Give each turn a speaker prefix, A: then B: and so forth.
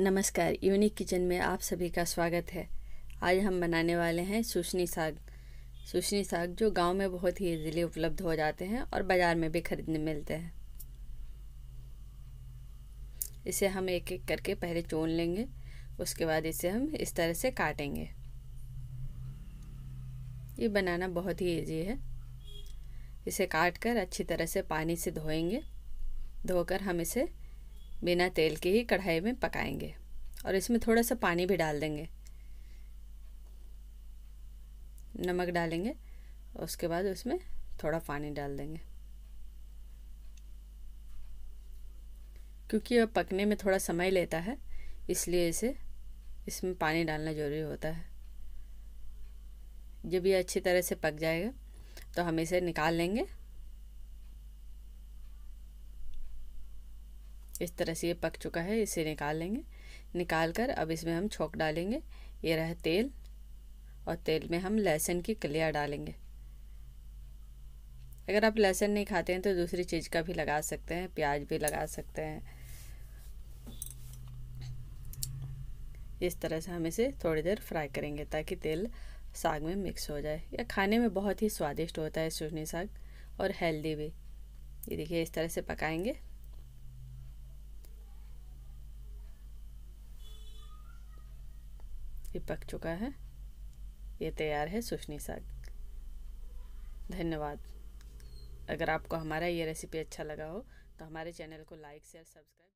A: नमस्कार unique kitchen में आप सभी का स्वागत है आज हम बनाने वाले हैं सुशनी साग सुशनी साग जो गांव में बहुत ही इजीली उपलब्ध हो जाते हैं और बाज़ार में भी खरीदने मिलते हैं इसे हम एक एक करके पहले चोन लेंगे उसके बाद इसे हम इस तरह से काटेंगे ये बनाना बहुत ही ईजी है इसे काट कर अच्छी तरह से पानी से धोएंगे धोकर हम इसे बिना तेल के ही कढ़ाई में पकाएंगे और इसमें थोड़ा सा पानी भी डाल देंगे नमक डालेंगे उसके बाद उसमें थोड़ा पानी डाल देंगे क्योंकि यह पकने में थोड़ा समय लेता है इसलिए इसे इसमें पानी डालना ज़रूरी होता है जब ये अच्छी तरह से पक जाएगा तो हम इसे निकाल लेंगे इस तरह से ये पक चुका है इसे निकाल लेंगे निकाल कर अब इसमें हम छोंक डालेंगे ये रहा तेल और तेल में हम लहसुन की कलियाँ डालेंगे अगर आप लहसुन नहीं खाते हैं तो दूसरी चीज़ का भी लगा सकते हैं प्याज भी लगा सकते हैं इस तरह से हम इसे थोड़ी देर फ्राई करेंगे ताकि तेल साग में मिक्स हो जाए यह खाने में बहुत ही स्वादिष्ट होता है सूजनी साग और हेल्दी भी ये देखिए इस तरह से पकाएंगे ये पक चुका है ये तैयार है सुशनी साग धन्यवाद अगर आपको हमारा ये रेसिपी अच्छा लगा हो तो हमारे चैनल को लाइक शेयर सब्सक्राइब